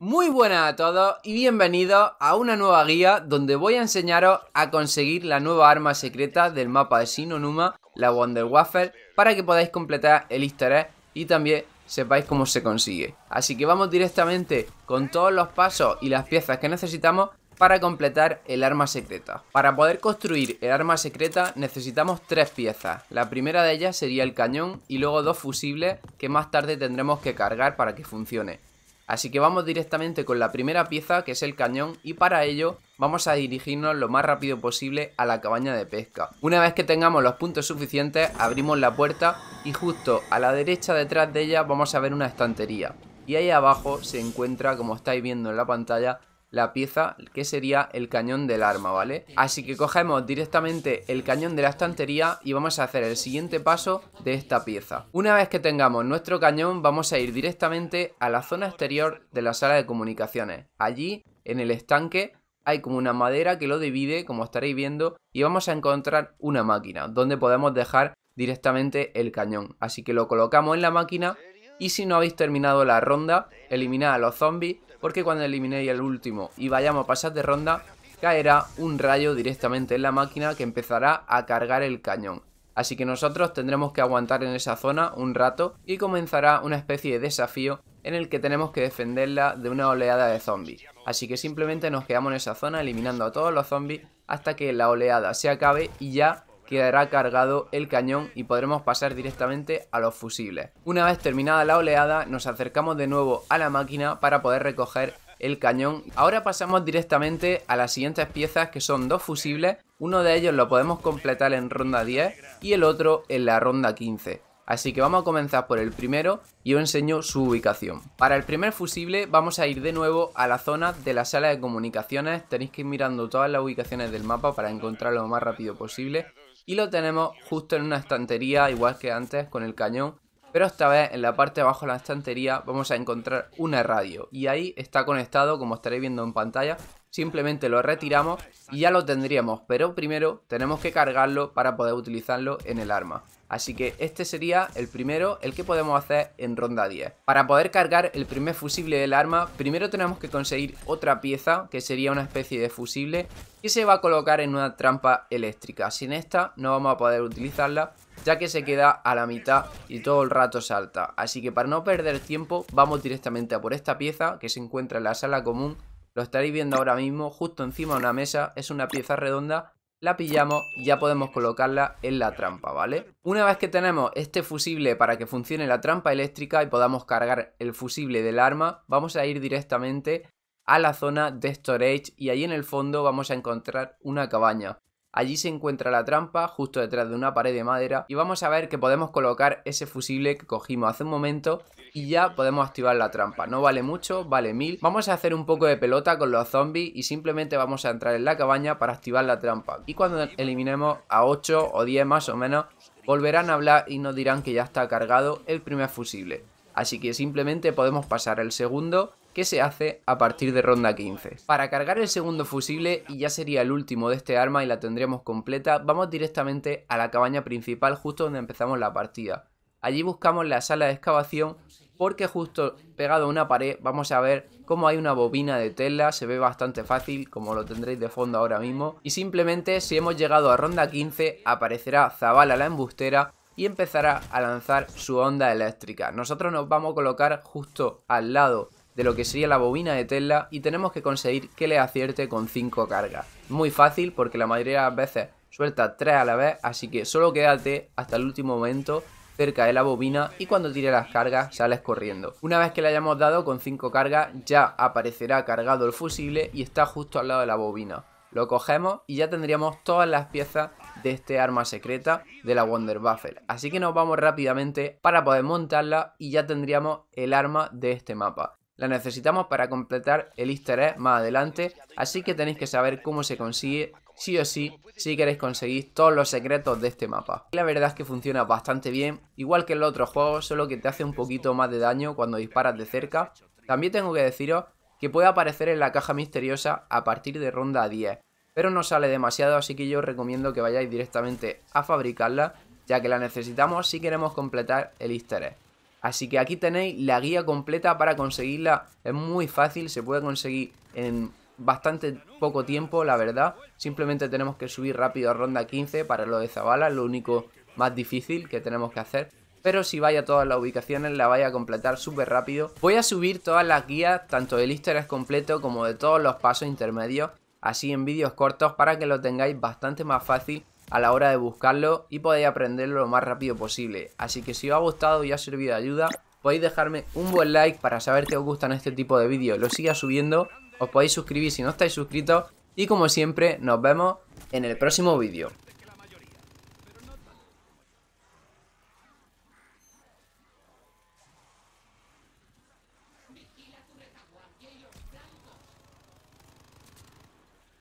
Muy buenas a todos y bienvenidos a una nueva guía donde voy a enseñaros a conseguir la nueva arma secreta del mapa de Sinonuma, la Wonder Waffle, para que podáis completar el easter y también sepáis cómo se consigue. Así que vamos directamente con todos los pasos y las piezas que necesitamos para completar el arma secreta. Para poder construir el arma secreta necesitamos tres piezas. La primera de ellas sería el cañón y luego dos fusibles que más tarde tendremos que cargar para que funcione. Así que vamos directamente con la primera pieza que es el cañón y para ello vamos a dirigirnos lo más rápido posible a la cabaña de pesca. Una vez que tengamos los puntos suficientes abrimos la puerta y justo a la derecha detrás de ella vamos a ver una estantería. Y ahí abajo se encuentra, como estáis viendo en la pantalla, la pieza que sería el cañón del arma, ¿vale? Así que cogemos directamente el cañón de la estantería y vamos a hacer el siguiente paso de esta pieza. Una vez que tengamos nuestro cañón vamos a ir directamente a la zona exterior de la sala de comunicaciones. Allí, en el estanque, hay como una madera que lo divide, como estaréis viendo, y vamos a encontrar una máquina donde podemos dejar directamente el cañón. Así que lo colocamos en la máquina y si no habéis terminado la ronda, eliminad a los zombies porque cuando eliminéis el último y vayamos a pasar de ronda, caerá un rayo directamente en la máquina que empezará a cargar el cañón. Así que nosotros tendremos que aguantar en esa zona un rato y comenzará una especie de desafío en el que tenemos que defenderla de una oleada de zombies. Así que simplemente nos quedamos en esa zona eliminando a todos los zombies hasta que la oleada se acabe y ya quedará cargado el cañón y podremos pasar directamente a los fusibles. Una vez terminada la oleada, nos acercamos de nuevo a la máquina para poder recoger el cañón. Ahora pasamos directamente a las siguientes piezas que son dos fusibles, uno de ellos lo podemos completar en ronda 10 y el otro en la ronda 15. Así que vamos a comenzar por el primero y os enseño su ubicación. Para el primer fusible vamos a ir de nuevo a la zona de la sala de comunicaciones. Tenéis que ir mirando todas las ubicaciones del mapa para encontrarlo lo más rápido posible. Y lo tenemos justo en una estantería, igual que antes, con el cañón. Pero esta vez en la parte de abajo de la estantería vamos a encontrar una radio. Y ahí está conectado, como estaréis viendo en pantalla, simplemente lo retiramos y ya lo tendríamos, pero primero tenemos que cargarlo para poder utilizarlo en el arma. Así que este sería el primero, el que podemos hacer en ronda 10. Para poder cargar el primer fusible del arma, primero tenemos que conseguir otra pieza, que sería una especie de fusible, que se va a colocar en una trampa eléctrica. Sin esta no vamos a poder utilizarla, ya que se queda a la mitad y todo el rato salta. Así que para no perder tiempo, vamos directamente a por esta pieza, que se encuentra en la sala común lo estaréis viendo ahora mismo, justo encima de una mesa. Es una pieza redonda. La pillamos y ya podemos colocarla en la trampa, ¿vale? Una vez que tenemos este fusible para que funcione la trampa eléctrica y podamos cargar el fusible del arma, vamos a ir directamente a la zona de storage y ahí en el fondo vamos a encontrar una cabaña. Allí se encuentra la trampa justo detrás de una pared de madera y vamos a ver que podemos colocar ese fusible que cogimos hace un momento y ya podemos activar la trampa. No vale mucho, vale mil. Vamos a hacer un poco de pelota con los zombies y simplemente vamos a entrar en la cabaña para activar la trampa. Y cuando eliminemos a 8 o 10 más o menos, volverán a hablar y nos dirán que ya está cargado el primer fusible. Así que simplemente podemos pasar el segundo que se hace a partir de ronda 15. Para cargar el segundo fusible, y ya sería el último de este arma y la tendríamos completa, vamos directamente a la cabaña principal justo donde empezamos la partida. Allí buscamos la sala de excavación porque justo pegado a una pared vamos a ver cómo hay una bobina de tela, se ve bastante fácil como lo tendréis de fondo ahora mismo y simplemente si hemos llegado a ronda 15 aparecerá Zabala la embustera y empezará a lanzar su onda eléctrica. Nosotros nos vamos a colocar justo al lado de lo que sería la bobina de Tesla y tenemos que conseguir que le acierte con 5 cargas. Muy fácil porque la mayoría de las veces suelta 3 a la vez, así que solo quédate hasta el último momento cerca de la bobina y cuando tire las cargas sales corriendo. Una vez que le hayamos dado con 5 cargas ya aparecerá cargado el fusible y está justo al lado de la bobina. Lo cogemos y ya tendríamos todas las piezas de este arma secreta de la Wonder Buffer. Así que nos vamos rápidamente para poder montarla y ya tendríamos el arma de este mapa. La necesitamos para completar el easter egg más adelante, así que tenéis que saber cómo se consigue sí o sí si queréis conseguir todos los secretos de este mapa. la verdad es que funciona bastante bien, igual que en los otros juegos, solo que te hace un poquito más de daño cuando disparas de cerca. También tengo que deciros que puede aparecer en la caja misteriosa a partir de ronda 10, pero no sale demasiado así que yo os recomiendo que vayáis directamente a fabricarla ya que la necesitamos si queremos completar el easter egg. Así que aquí tenéis la guía completa para conseguirla. Es muy fácil, se puede conseguir en bastante poco tiempo, la verdad. Simplemente tenemos que subir rápido a ronda 15 para lo de Zabala, lo único más difícil que tenemos que hacer. Pero si vaya a todas las ubicaciones la vaya a completar súper rápido. Voy a subir todas las guías, tanto del easter egg completo como de todos los pasos intermedios, así en vídeos cortos para que lo tengáis bastante más fácil a la hora de buscarlo y podéis aprenderlo lo más rápido posible. Así que si os ha gustado y ha servido de ayuda, podéis dejarme un buen like para saber que os gustan este tipo de vídeos. Lo siga subiendo, os podéis suscribir si no estáis suscritos y como siempre nos vemos en el próximo vídeo.